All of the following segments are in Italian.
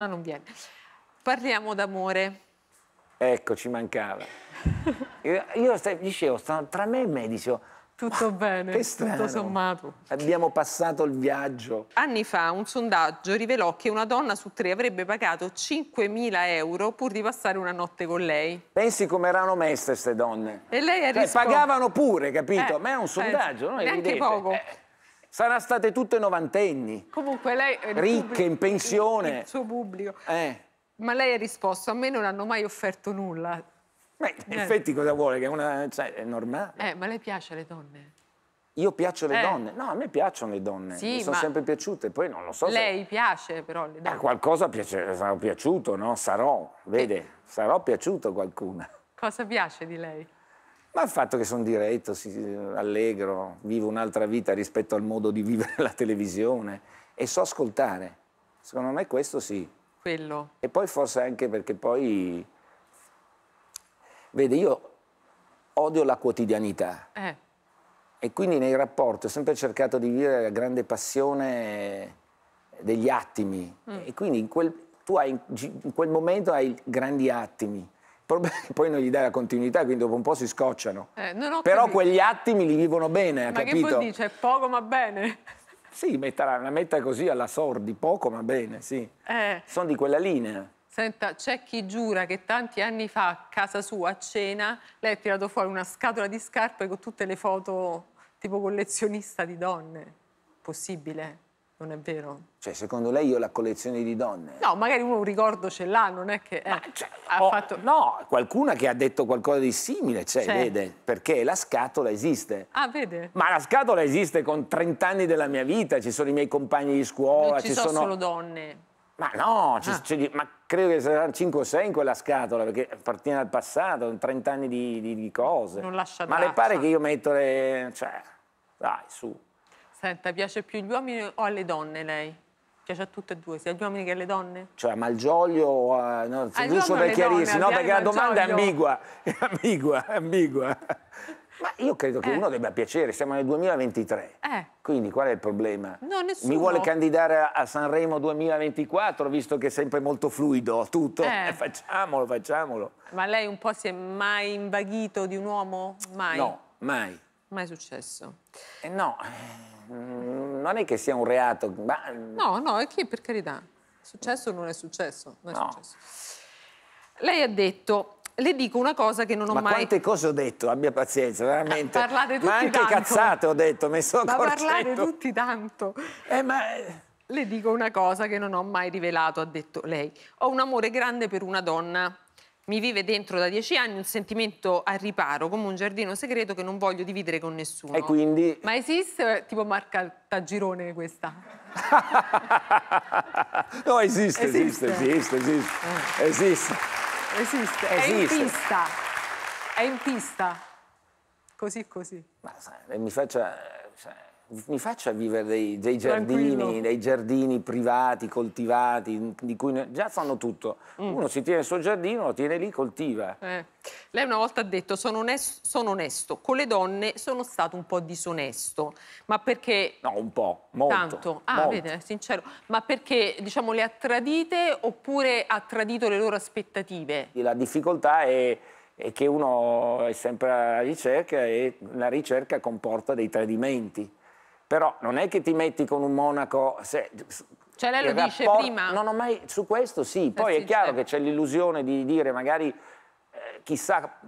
No, non viene. Parliamo d'amore. Ecco, ci mancava. io, io stai, dicevo, tra me e me, dicevo... Tutto bene, che tutto sommato. Abbiamo passato il viaggio. Anni fa un sondaggio rivelò che una donna su tre avrebbe pagato 5.000 euro pur di passare una notte con lei. Pensi come erano messe queste donne. E lei ha cioè, rispon- Pagavano pure, capito? Eh, Ma è un sondaggio, penso, no? Neanche poco. Eh. Sarà state tutte novantenni. Comunque lei... Eh, Ricche, in pensione. Il suo pubblico. Eh. Ma lei ha risposto, a me non hanno mai offerto nulla. Beh, in eh. effetti cosa vuole? Che una... Cioè, è normale. Eh, ma lei piace le donne? Io piaccio le eh. donne? No, a me piacciono le donne. Sì, mi sono sempre piaciute, poi non lo so Lei se... piace però le donne? Eh, qualcosa piace... sarò piaciuto, no? Sarò, vede, sarò piaciuto a qualcuna. Cosa piace di lei? Ma il fatto che sono diretto, allegro, vivo un'altra vita rispetto al modo di vivere la televisione e so ascoltare. Secondo me questo sì. Quello. E poi forse anche perché poi... Vede, io odio la quotidianità. Eh. E quindi nei rapporti ho sempre cercato di vivere la grande passione degli attimi. Mm. E quindi in quel, tu hai, in quel momento hai grandi attimi poi non gli dai la continuità, quindi dopo un po' si scocciano. Eh, Però capito. quegli attimi li vivono bene, ma capito? Ma che vuol dire? Cioè, poco ma bene? Sì, metterà una metta così alla sordi, poco ma bene, sì. Eh. Sono di quella linea. Senta, c'è chi giura che tanti anni fa a casa sua, a cena, lei ha tirato fuori una scatola di scarpe con tutte le foto tipo collezionista di donne. Possibile? Non è vero. Cioè, secondo lei io la collezione di donne? No, magari uno un ricordo ce l'ha, non è che... Eh, cioè, ha oh, fatto... No, qualcuna che ha detto qualcosa di simile, cioè, cioè, vede, perché la scatola esiste. Ah, vede? Ma la scatola esiste con 30 anni della mia vita, ci sono i miei compagni di scuola, non ci, ci sono... sono solo donne. Ma no, ah. ma credo che saranno 5 o 6 in quella scatola, perché appartiene al passato, con 30 anni di, di, di cose. Non lascia Ma le pare che io metto le... cioè, dai, su. Senta, piace più agli uomini o alle donne lei? Piace a tutte e due, sia agli uomini che alle donne? Cioè, Malgioglio, uh, eh, no, giusto per chiarirsi, donne, no? Perché la domanda è ambigua, è ambigua, è ambigua. Ma io credo che eh. uno debba piacere, siamo nel 2023. Eh. Quindi qual è il problema? No, nessuno. Mi vuole candidare a Sanremo 2024, visto che è sempre molto fluido tutto. Eh. eh. facciamolo, facciamolo. Ma lei un po' si è mai invaghito di un uomo? Mai? No, mai. Mai successo. Eh, no, mm, non è che sia un reato. Ma... Mm, no, no, è che per carità, successo non è successo. Non è no. successo. Lei ha detto le dico una cosa che non ho ma mai... Ma quante cose ho detto, abbia pazienza, veramente. parlate tutti ma anche tanto. cazzate ho detto, mi sono accorto. Ma parlate tutti tanto. Eh, ma... Eh, le dico una cosa che non ho mai rivelato, ha detto lei. Ho un amore grande per una donna mi vive dentro da dieci anni un sentimento al riparo, come un giardino segreto che non voglio dividere con nessuno. E quindi... Ma esiste eh, tipo marca Tagirone questa? no, esiste, esiste, esiste, esiste, esiste. Eh. Esiste. esiste. È in pista. È in pista. Così, così. Ma sai, mi faccia... Cioè mi faccia vivere dei, dei giardini, dei giardini privati, coltivati, di cui già fanno tutto. Mm. Uno si tiene il suo giardino, lo tiene lì, coltiva. Eh. Lei una volta ha detto, sono onesto, sono onesto, con le donne sono stato un po' disonesto, ma perché... No, un po', molto. Tanto, ah, molto. vede, sincero. Ma perché, diciamo, le ha tradite oppure ha tradito le loro aspettative? La difficoltà è e che uno è sempre alla ricerca e la ricerca comporta dei tradimenti. Però non è che ti metti con un monaco... Se, cioè lei lo rapport... dice prima. no no mai... Su questo sì. Eh Poi eh sì, è chiaro certo. che c'è l'illusione di dire magari eh, chissà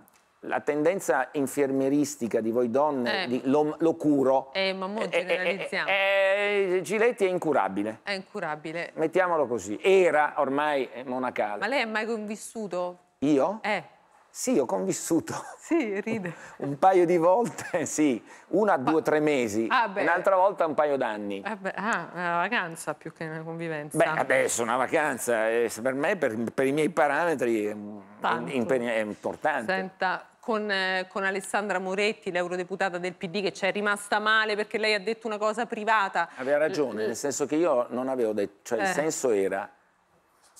la tendenza infermieristica di voi donne, eh. di, lo, lo, curo. Eh, ma molto eh, eh, generalizziamo. Eh, eh, Giletti è incurabile. È incurabile. Mettiamolo così. Era ormai monacale. Ma lei è mai convissuto? Io? Eh. Sì, ho convissuto. Sì, ride. un paio di volte, sì, una, due, tre mesi, ah, un'altra volta un paio d'anni. Eh, ah, ah, una vacanza più che una convivenza. Beh, adesso una vacanza, eh, per me, per, per i miei parametri, mm, Tanto. è importante. Senta, con, eh, con, Alessandra Moretti, l'eurodeputata del PD, che ci è rimasta male perché lei ha detto una cosa privata. Aveva ragione, L nel senso che io non avevo detto, cioè eh. il senso era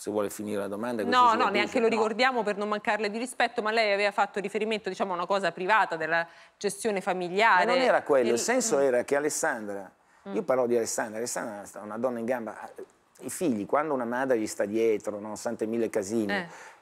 se vuole finire la domanda. No, no, neanche lo ricordiamo per non mancarle di rispetto, ma lei aveva fatto riferimento diciamo, a una cosa privata della gestione familiare. Ma non era quello, il, il senso mm. era che Alessandra, mm. io parlo di Alessandra, Alessandra è una donna in gamba, i figli, quando una madre gli sta dietro, nonostante mille casine, eh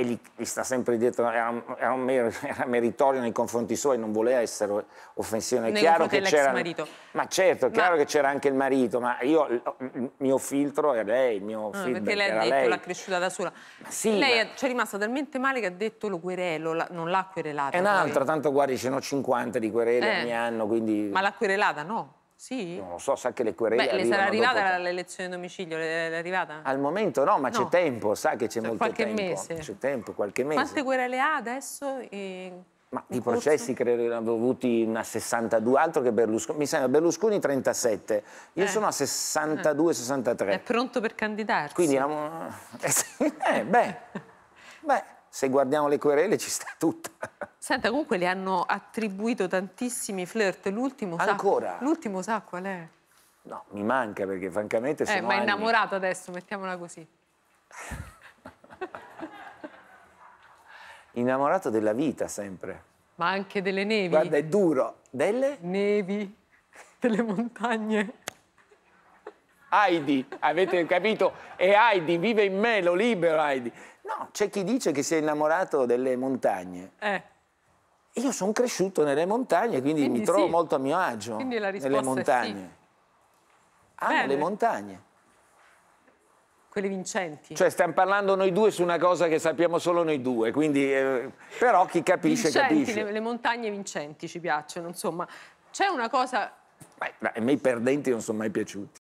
e gli, gli, sta sempre dietro, era, era, mer, era, meritorio nei confronti suoi, non voleva essere offensivo. È chiaro che c'era, marito. Ma certo, è ma... chiaro che c'era anche il marito, ma io, il mio filtro era lei, il mio no, Perché lei ha detto, l'ha cresciuta da sola. Ma sì, lei ma... ci è rimasta talmente male che ha detto lo querelo, la, non l'ha querelata. È un'altra, tanto guardi, ce n'ho 50 di querele eh. ogni anno, quindi... Ma l'ha querelata, no? Sì? non lo so, sa che le querele Beh, le sarà arrivata dopo... l'elezione di domicilio? L'è arrivata? Al momento no, ma no. c'è tempo, sa che c'è cioè, molto qualche tempo. Mese. C'è tempo, qualche mese. Quante querele ha adesso? E... Ma i processi credo ne avevo avuti una 62, altro che Berlusconi, mi sembra Berlusconi 37, io eh. sono a 62-63. Eh. È pronto per candidarsi. Quindi, eh, eh, beh, beh se guardiamo le querele ci sta tutta. Senta, comunque le hanno attribuito tantissimi flirt, l'ultimo sa... Ancora? L'ultimo sa qual è? No, mi manca perché francamente eh, sono Eh, ma è innamorato anni... adesso, mettiamola così. innamorato della vita sempre. Ma anche delle nevi. Guarda, è duro. Delle? Nevi, delle montagne. Heidi, avete capito? E Heidi, vive in me, lo libero Heidi. No, c'è chi dice che si è innamorato delle montagne. Eh. Io sono cresciuto nelle montagne, quindi, quindi mi trovo sì. molto a mio agio quindi la nelle montagne. Sì. Amo le montagne. Quelle vincenti. Cioè stiamo parlando noi due su una cosa che sappiamo solo noi due, quindi eh, però chi capisce vincenti, capisce. Le, le montagne vincenti ci piacciono, insomma. C'è una cosa Beh, a me i perdenti non sono mai piaciuti.